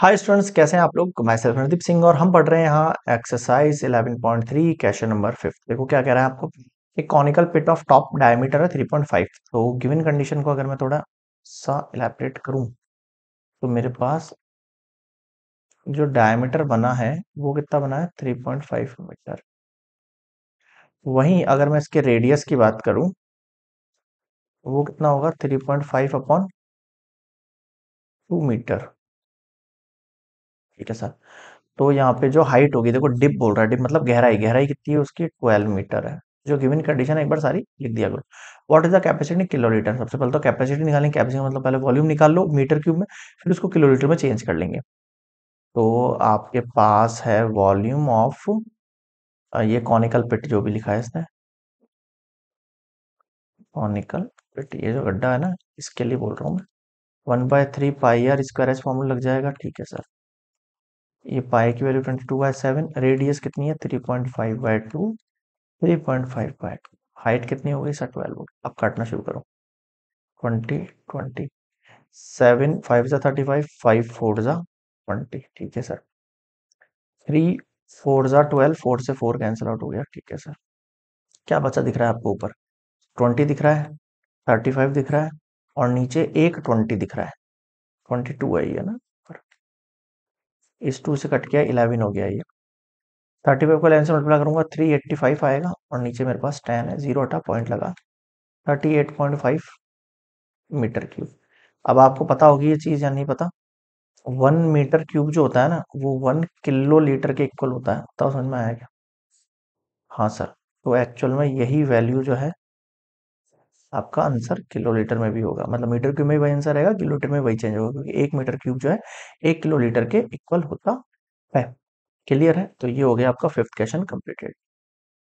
hi students कैसे हैं आप लोग मैं सर रणदीप सिंह और हम पढ़ रहे हैं यहाँ एक्सरसाइज 11.3 क्वेश्चन नंबर फिफ्थ देखो क्या कह रहा है आपको एक conical pit of top diameter है 3.5 तो गिवन कंडीशन को अगर मैं थोड़ा सा इलेबरेट करूँ तो मेरे पास जो डायमीटर बना है वो कितना बना है 3.5 मीटर वहीं अगर मैं इसके रेडियस की बात करूँ वो कितना होगा 3.5 अपॉन 2 मीटर ठीक है सर तो यहाँ पे जो हाइट होगी देखो डिप बोल रहा है डिप मतलब गहराई गहराई कितनी है उसकी ट्वेल्व मीटर है जो गिवन कंडीशन एक बार सारी लिख दिया करो what is the capacity kilolitre सबसे पहले तो कैपेसिटी निकालेंगे कैपेसिटी मतलब पहले वॉल्यूम निकाल लो मीटर क्यूब में फिर उसको किलो लीटर में चेंज कर लेंगे तो आपके पास है वॉल्यूम ऑफ ये कॉनिकल पिट जो भी लिखा है इसने कॉनिकल पिट ये जो गड्ढा है ना इसके लिए बोल रहा हूँ मैं one by three pi r square s formula लग जाएगा ठीक है सर ये पाई की value twenty two by seven radius कितनी है three point five by two three point five by two height कितनी हो गई सर ट्वेल्व होगी अब काटना शुरू करो ट्वेंटी ट्वेंटी सेवन फाइव ज़ा थर्टी फाइव फाइव फोर ज़ा ट्वेंटी ठीक है सर थ्री फोर ज़ा ट्वेल्व फोर से फोर कैंसिल आउट हो गया ठीक है सर क्या बचा दिख रहा है आपको ऊपर ट्वेंटी दिख रहा है थर्टी फाइव दिख रहा है और नीचे एक ट्वेंटी दिख रहा है ट्वेंटी टू आई है ना इस टू से कट गया इलेवन हो गया ये थर्टी फाइव को इलेवन से मल्टीप्लाई करूंगा थ्री एट्टी फाइव आएगा और नीचे मेरे पास टेन है जीरो हटा पॉइंट लगा thirty eight point five metre cube अब आपको पता होगी ये चीज़ या नहीं पता वन मीटर क्यूब जो होता है ना वो वन किलो लीटर के इक्वल होता है बताओ समझ में आया क्या हाँ सर तो एक्चुअल में यही वैल्यू जो है आपका आंसर किलोलीटर में भी होगा मतलब मीटर क्यूब में वही आंसर रहेगा किलोलीटर में वही चेंज होगा क्योंकि एक मीटर क्यूब जो है एक किलोलीटर के इक्वल होता है क्लियर है तो ये हो गया आपका फिफ्थ क्वेश्चन कंप्लीटेड